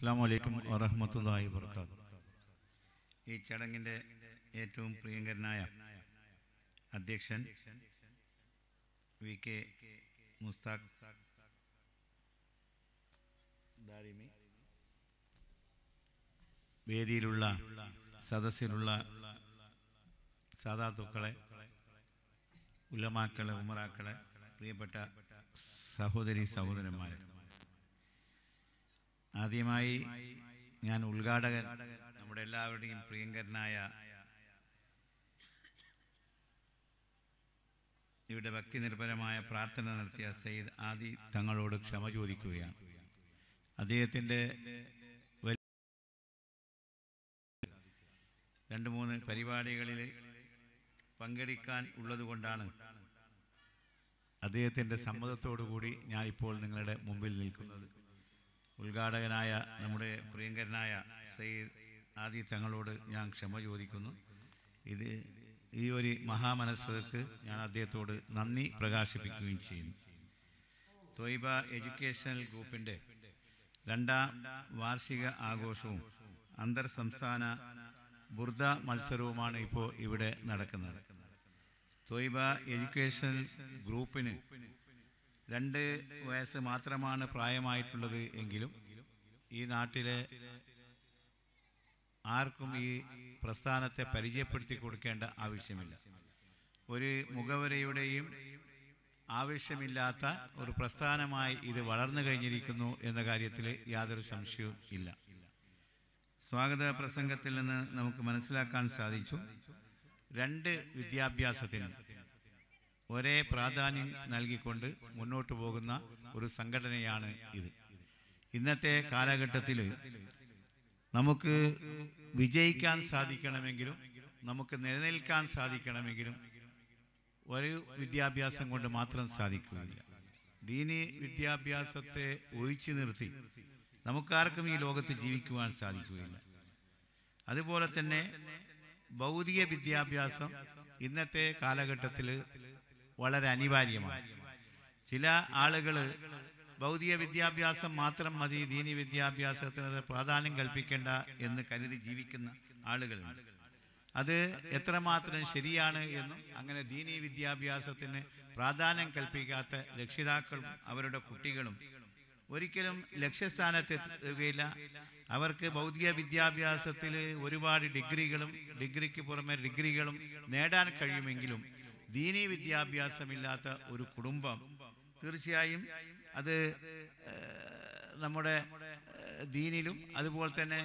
അസ്സാം വലൈക്കും വറഹമത്തല്ലാഹി വർക്കാത്തു ഈ ചടങ്ങിൻ്റെ ഏറ്റവും പ്രിയങ്കരനായ അധ്യക്ഷൻ വി കെ മുസ്താഖ് ദാരിമി വേദിയിലുള്ള സദസ്സിലുള്ള സാധാത്തുക്കളെ ഉലമാക്കളെ ഉമറാക്കളെ പ്രിയപ്പെട്ട സഹോദരി സഹോദരന്മാരെ ആദ്യമായി ഞാൻ ഉദ്ഘാടകൻ നമ്മുടെ എല്ലാവരുടെയും പ്രിയങ്കരനായ ഇവിടെ നിർഭരമായ പ്രാർത്ഥന നടത്തിയ സയ്യിദ് ആദി തങ്ങളോട് ക്ഷമ ചോദിക്കുകയാണ് അദ്ദേഹത്തിൻ്റെ രണ്ട് മൂന്ന് പരിപാടികളിൽ പങ്കെടുക്കാൻ ഉള്ളതുകൊണ്ടാണ് അദ്ദേഹത്തിൻ്റെ സമ്മതത്തോടു കൂടി ഞാൻ ഇപ്പോൾ നിങ്ങളുടെ മുമ്പിൽ നിൽക്കുന്നത് ഉദ്ഘാടകനായ നമ്മുടെ പ്രിയങ്കരനായ സയ്യിദ് ആദി തങ്ങളോട് ഞാൻ ക്ഷമ ചോദിക്കുന്നു ഇത് ഈ ഒരു മഹാമനസ്സക്ക് ഞാൻ അദ്ദേഹത്തോട് നന്ദി പ്രകാശിപ്പിക്കുകയും ചെയ്യുന്നു തൊയ്ബ എഡ്യൂക്കേഷണൽ ഗ്രൂപ്പിൻ്റെ രണ്ടാം വാർഷിക ആഘോഷവും അന്തർ സംസ്ഥാന ബുർദ മത്സരവുമാണ് ഇപ്പോൾ ഇവിടെ നടക്കുന്നത് തൊയ്ബ എഡ്യൂക്കേഷണൽ ഗ്രൂപ്പിന് രണ്ട് വയസ്സ് മാത്രമാണ് പ്രായമായിട്ടുള്ളത് എങ്കിലും ഈ നാട്ടിലെ ആർക്കും ഈ പ്രസ്ഥാനത്തെ പരിചയപ്പെടുത്തി കൊടുക്കേണ്ട ആവശ്യമില്ല ഒരു മുഖവരയുടെയും ആവശ്യമില്ലാത്ത ഒരു പ്രസ്ഥാനമായി ഇത് വളർന്നു കഴിഞ്ഞിരിക്കുന്നു എന്ന കാര്യത്തിൽ യാതൊരു സംശയവും ഇല്ല സ്വാഗത പ്രസംഗത്തിൽ നിന്ന് നമുക്ക് മനസ്സിലാക്കാൻ സാധിച്ചു രണ്ട് വിദ്യാഭ്യാസത്തിനും ഒരേ പ്രാധാന്യം നൽകിക്കൊണ്ട് മുന്നോട്ട് പോകുന്ന ഒരു സംഘടനയാണ് ഇത് ഇന്നത്തെ കാലഘട്ടത്തിൽ നമുക്ക് വിജയിക്കാൻ സാധിക്കണമെങ്കിലും നമുക്ക് നിലനിൽക്കാൻ സാധിക്കണമെങ്കിലും ഒരു വിദ്യാഭ്യാസം കൊണ്ട് മാത്രം സാധിക്കുകയില്ല ദീനി വിദ്യാഭ്യാസത്തെ ഒഴിച്ചു നിർത്തി നമുക്കാർക്കും ഈ ലോകത്ത് ജീവിക്കുവാൻ സാധിക്കുകയില്ല അതുപോലെ തന്നെ ഭൗതിക വിദ്യാഭ്യാസം ഇന്നത്തെ കാലഘട്ടത്തിൽ വളരെ അനിവാര്യമാണ് ചില ആളുകൾ ഭൗതിക വിദ്യാഭ്യാസം മാത്രം മതി ദീനി വിദ്യാഭ്യാസത്തിന് പ്രാധാന്യം കൽപ്പിക്കേണ്ട എന്ന് കരുതി ജീവിക്കുന്ന ആളുകളുണ്ട് അത് എത്രമാത്രം ശരിയാണ് എന്നും അങ്ങനെ ദീനി വിദ്യാഭ്യാസത്തിന് പ്രാധാന്യം കൽപ്പിക്കാത്ത രക്ഷിതാക്കളും അവരുടെ കുട്ടികളും ഒരിക്കലും ലക്ഷ്യസ്ഥാനത്ത് എത്തുകയില്ല അവർക്ക് ഭൗതിക വിദ്യാഭ്യാസത്തിൽ ഒരുപാട് ഡിഗ്രികളും ഡിഗ്രിക്ക് പുറമെ ഡിഗ്രികളും നേടാൻ കഴിയുമെങ്കിലും ദീനീ വിദ്യാഭ്യാസമില്ലാത്ത ഒരു കുടുംബം തീർച്ചയായും അത് നമ്മുടെ ദീനിലും അതുപോലെ തന്നെ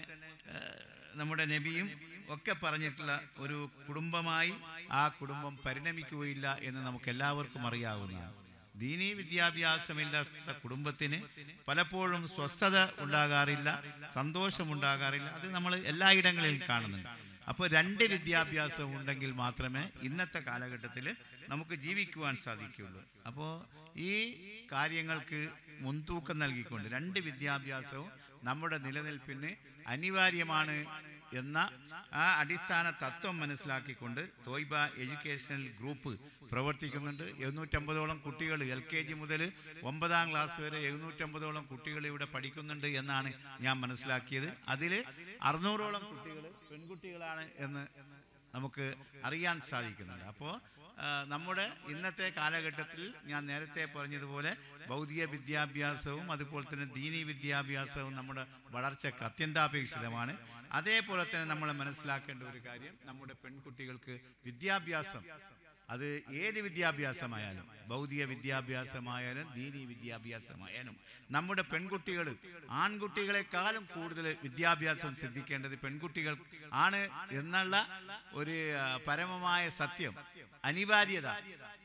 നമ്മുടെ നബിയും ഒക്കെ പറഞ്ഞിട്ടുള്ള ഒരു കുടുംബമായി ആ കുടുംബം പരിണമിക്കുകയില്ല എന്ന് നമുക്ക് എല്ലാവർക്കും അറിയാവുന്നതാണ് ദീനീ വിദ്യാഭ്യാസമില്ലാത്ത കുടുംബത്തിന് പലപ്പോഴും സ്വസ്ഥത ഉണ്ടാകാറില്ല സന്തോഷമുണ്ടാകാറില്ല അത് നമ്മൾ എല്ലായിടങ്ങളിലും കാണുന്നുണ്ട് അപ്പോൾ രണ്ട് വിദ്യാഭ്യാസം ഉണ്ടെങ്കിൽ മാത്രമേ ഇന്നത്തെ കാലഘട്ടത്തിൽ നമുക്ക് ജീവിക്കുവാൻ സാധിക്കുകയുള്ളൂ അപ്പോൾ ഈ കാര്യങ്ങൾക്ക് മുൻതൂക്കം നൽകിക്കൊണ്ട് രണ്ട് വിദ്യാഭ്യാസവും നമ്മുടെ നിലനിൽപ്പിന് അനിവാര്യമാണ് എന്ന ആ അടിസ്ഥാന തത്വം മനസ്സിലാക്കിക്കൊണ്ട് തോയ്ബ എഡ്യൂക്കേഷണൽ ഗ്രൂപ്പ് പ്രവർത്തിക്കുന്നുണ്ട് എഴുന്നൂറ്റമ്പതോളം കുട്ടികൾ എൽ കെ ജി മുതൽ ഒമ്പതാം ക്ലാസ് വരെ എഴുന്നൂറ്റമ്പതോളം കുട്ടികൾ ഇവിടെ പഠിക്കുന്നുണ്ട് എന്നാണ് ഞാൻ മനസ്സിലാക്കിയത് അതിൽ അറുന്നൂറോളം പെൺകുട്ടികളാണ് എന്ന് നമുക്ക് അറിയാൻ സാധിക്കുന്നുണ്ട് അപ്പോൾ നമ്മുടെ ഇന്നത്തെ കാലഘട്ടത്തിൽ ഞാൻ നേരത്തെ പറഞ്ഞതുപോലെ ഭൗതിക വിദ്യാഭ്യാസവും അതുപോലെ തന്നെ ദീനി വിദ്യാഭ്യാസവും നമ്മുടെ വളർച്ചയ്ക്ക് അത്യന്താപേക്ഷിതമാണ് അതേപോലെ തന്നെ നമ്മൾ മനസ്സിലാക്കേണ്ട ഒരു കാര്യം നമ്മുടെ പെൺകുട്ടികൾക്ക് വിദ്യാഭ്യാസം അത് ഏത് വിദ്യാഭ്യാസമായാലും ഭൗതിക വിദ്യാഭ്യാസമായാലും ദീനി വിദ്യാഭ്യാസമായാലും നമ്മുടെ പെൺകുട്ടികൾ ആൺകുട്ടികളെക്കാളും കൂടുതൽ വിദ്യാഭ്യാസം സിദ്ധിക്കേണ്ടത് പെൺകുട്ടികൾ ആണ് എന്നുള്ള ഒരു പരമമായ സത്യം അനിവാര്യത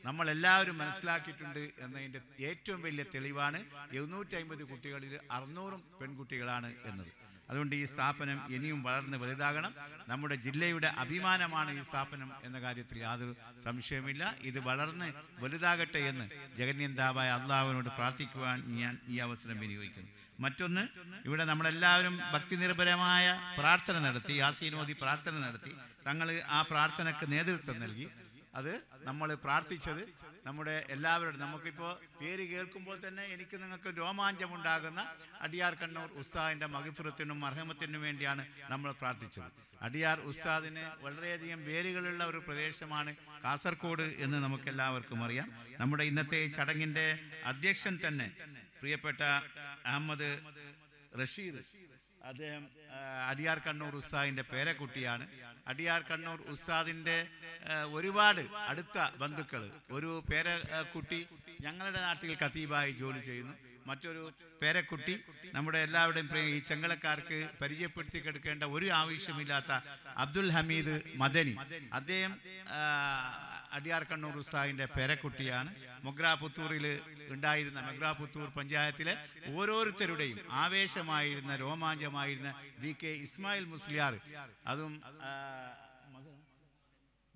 നമ്മൾ എല്ലാവരും മനസ്സിലാക്കിയിട്ടുണ്ട് എന്നതിൻ്റെ ഏറ്റവും വലിയ തെളിവാണ് എഴുന്നൂറ്റി കുട്ടികളിൽ അറുന്നൂറും പെൺകുട്ടികളാണ് എന്നത് അതുകൊണ്ട് ഈ സ്ഥാപനം ഇനിയും വളർന്ന് വലുതാകണം നമ്മുടെ ജില്ലയുടെ അഭിമാനമാണ് ഈ സ്ഥാപനം എന്ന കാര്യത്തിൽ യാതൊരു സംശയമില്ല ഇത് വളർന്ന് വലുതാകട്ടെ എന്ന് ജഗന്യന്താവായ അള്ളാഹുവിനോട് പ്രാർത്ഥിക്കുവാൻ ഞാൻ ഈ അവസരം വിനിയോഗിക്കുന്നു മറ്റൊന്ന് ഇവിടെ നമ്മളെല്ലാവരും ഭക്തിനിർഭരമായ പ്രാർത്ഥന നടത്തി യാസീനോദി പ്രാർത്ഥന നടത്തി തങ്ങൾ ആ പ്രാർത്ഥനക്ക് നേതൃത്വം നൽകി അത് നമ്മൾ പ്രാർത്ഥിച്ചത് നമ്മുടെ എല്ലാവരുടെ നമുക്കിപ്പോൾ പേര് കേൾക്കുമ്പോൾ തന്നെ എനിക്ക് നിങ്ങൾക്ക് രോമാഞ്ചമുണ്ടാകുന്ന അടിയാർ കണ്ണൂർ ഉസ്താദിൻ്റെ മഹിഫുറത്തിനും അർഹമത്തിനും വേണ്ടിയാണ് നമ്മൾ പ്രാർത്ഥിച്ചത് അടിയാർ ഉസ്താദിന് വളരെയധികം വേരുകളുള്ള ഒരു പ്രദേശമാണ് കാസർഗോഡ് എന്ന് നമുക്കെല്ലാവർക്കും അറിയാം നമ്മുടെ ഇന്നത്തെ ചടങ്ങിൻ്റെ അധ്യക്ഷൻ തന്നെ പ്രിയപ്പെട്ട അഹമ്മദ് റഷീദ് അദ്ദേഹം അടിയാർ കണ്ണൂർ ഉസ്താദിൻ്റെ പേരക്കുട്ടിയാണ് അടിയാർ കണ്ണൂർ ഉസ്താദിൻ്റെ ഒരുപാട് അടുത്ത ബന്ധുക്കൾ ഒരു പേരക്കുട്ടി ഞങ്ങളുടെ നാട്ടിൽ കത്തീബായി ജോലി ചെയ്യുന്നു മറ്റൊരു പേരക്കുട്ടി നമ്മുടെ എല്ലാവരുടെയും ഈ ചെങ്കളക്കാർക്ക് പരിചയപ്പെടുത്തി കിടക്കേണ്ട ഒരു ആവശ്യമില്ലാത്ത അബ്ദുൽ ഹമീദ് മദനി അദ്ദേഹം അടിയാർ കണ്ണൂർ ഉസ്താദിന്റെ പേരക്കുട്ടിയാണ് മൊഗ്രാപുത്തൂറിൽ ഉണ്ടായിരുന്ന മൊഗ്രാപുത്തൂർ പഞ്ചായത്തിലെ ഓരോരുത്തരുടെയും ആവേശമായിരുന്ന രോമാഞ്ചമായിരുന്ന വി കെ ഇസ്മായിൽ മുസ്ലിയാർ അതും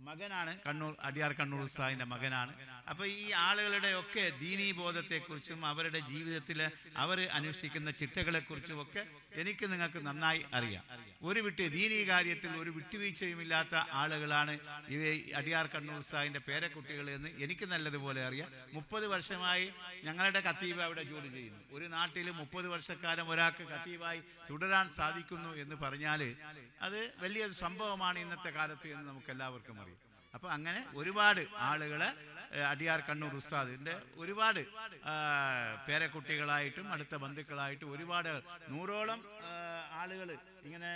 മകനാണ് കണ്ണൂർ അടിയാർ കണ്ണൂർ ഉസ്താദിന്റെ മകനാണ് അപ്പൊ ഈ ആളുകളുടെ ഒക്കെ ദീനീ ബോധത്തെക്കുറിച്ചും അവരുടെ ജീവിതത്തിൽ അവർ അനുഷ്ഠിക്കുന്ന ചിട്ടകളെക്കുറിച്ചും ഒക്കെ എനിക്ക് നിങ്ങൾക്ക് നന്നായി അറിയാം ഒരു വിട്ട് ദീനീ കാര്യത്തിൽ ഒരു വിട്ടുവീഴ്ചയുമില്ലാത്ത ആളുകളാണ് ഇവ അടിയാർ കണ്ണൂർ ഉസ്താദിന്റെ പേരക്കുട്ടികൾ എന്ന് എനിക്ക് നല്ലതുപോലെ അറിയാം മുപ്പത് വർഷമായി ഞങ്ങളുടെ കത്തീബ് അവിടെ ജോലി ചെയ്യുന്നു ഒരു നാട്ടിൽ മുപ്പത് വർഷക്കാലം ഒരാൾക്ക് കത്തീബായി തുടരാൻ സാധിക്കുന്നു എന്ന് പറഞ്ഞാൽ അത് വലിയൊരു സംഭവമാണ് ഇന്നത്തെ കാലത്ത് എന്ന് നമുക്ക് എല്ലാവർക്കും അറിയാം അപ്പോൾ അങ്ങനെ ഒരുപാട് ആളുകള് അടിയാർ കണ്ണൂർ ഉസ്താദിന്റെ ഒരുപാട് പേരക്കുട്ടികളായിട്ടും അടുത്ത ബന്ധുക്കളായിട്ടും ഒരുപാട് നൂറോളം ആളുകൾ ഇങ്ങനെ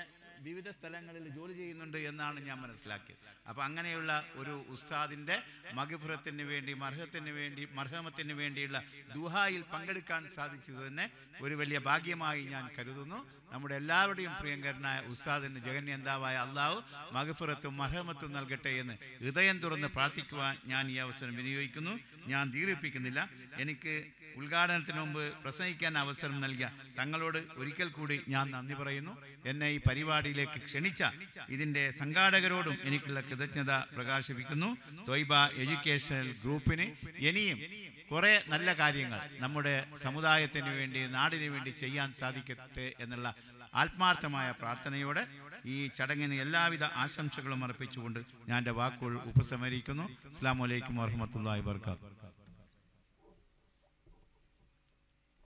വിവിധ സ്ഥലങ്ങളിൽ ജോലി ചെയ്യുന്നുണ്ട് എന്നാണ് ഞാൻ മനസ്സിലാക്കിയത് അപ്പം അങ്ങനെയുള്ള ഒരു ഉസ്താദിൻ്റെ മകിഫുറത്തിന് വേണ്ടി മർഹത്തിന് വേണ്ടി മർഹമത്തിന് വേണ്ടിയുള്ള ദുഹായിൽ പങ്കെടുക്കാൻ സാധിച്ചത് തന്നെ ഒരു വലിയ ഭാഗ്യമായി ഞാൻ കരുതുന്നു നമ്മുടെ എല്ലാവരുടെയും പ്രിയങ്കരനായ ഉസ്താദിന് ജഗന്യന്താവായ അള്ളാഹു മകിഫുറത്തും മർഹമത്തും നൽകട്ടെ എന്ന് ഹൃദയം തുറന്ന് പ്രാർത്ഥിക്കുവാൻ ഞാൻ ഈ അവസരം വിനിയോഗിക്കുന്നു ഞാൻ ദീർഘിപ്പിക്കുന്നില്ല എനിക്ക് ഉദ്ഘാടനത്തിന് മുമ്പ് പ്രസംഗിക്കാൻ അവസരം നൽകിയ തങ്ങളോട് ഒരിക്കൽ കൂടി ഞാൻ നന്ദി പറയുന്നു എന്നെ ഈ പരിപാടിയിലേക്ക് ക്ഷണിച്ച ഇതിൻ്റെ സംഘാടകരോടും എനിക്കുള്ള കൃതജ്ഞത പ്രകാശിപ്പിക്കുന്നു തൊയ്ബ എഡ്യൂക്കേഷണൽ ഗ്രൂപ്പിന് ഇനിയും കുറേ നല്ല കാര്യങ്ങൾ നമ്മുടെ സമുദായത്തിന് വേണ്ടി നാടിന് വേണ്ടി ചെയ്യാൻ സാധിക്കട്ടെ എന്നുള്ള ആത്മാർത്ഥമായ പ്രാർത്ഥനയോടെ ഈ ചടങ്ങിന് എല്ലാവിധ ആശംസകളും അർപ്പിച്ചുകൊണ്ട് ഞാൻ എൻ്റെ വാക്കുകൾ ഉപസംഹരിക്കുന്നു അസ്സാം വലൈക്കും വാഹമത്തല്ലാ വർക്കാത്തു